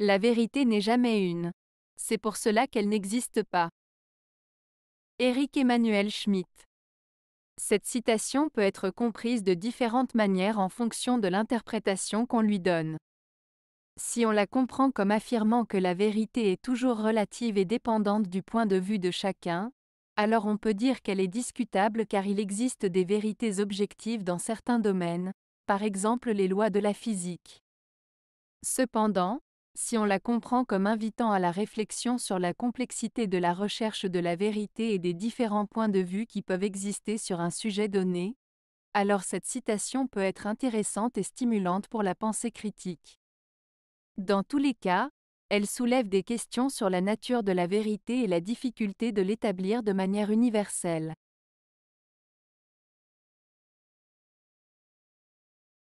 La vérité n'est jamais une. C'est pour cela qu'elle n'existe pas. Éric Emmanuel Schmitt. Cette citation peut être comprise de différentes manières en fonction de l'interprétation qu'on lui donne. Si on la comprend comme affirmant que la vérité est toujours relative et dépendante du point de vue de chacun, alors on peut dire qu'elle est discutable car il existe des vérités objectives dans certains domaines, par exemple les lois de la physique. Cependant, si on la comprend comme invitant à la réflexion sur la complexité de la recherche de la vérité et des différents points de vue qui peuvent exister sur un sujet donné, alors cette citation peut être intéressante et stimulante pour la pensée critique. Dans tous les cas, elle soulève des questions sur la nature de la vérité et la difficulté de l'établir de manière universelle.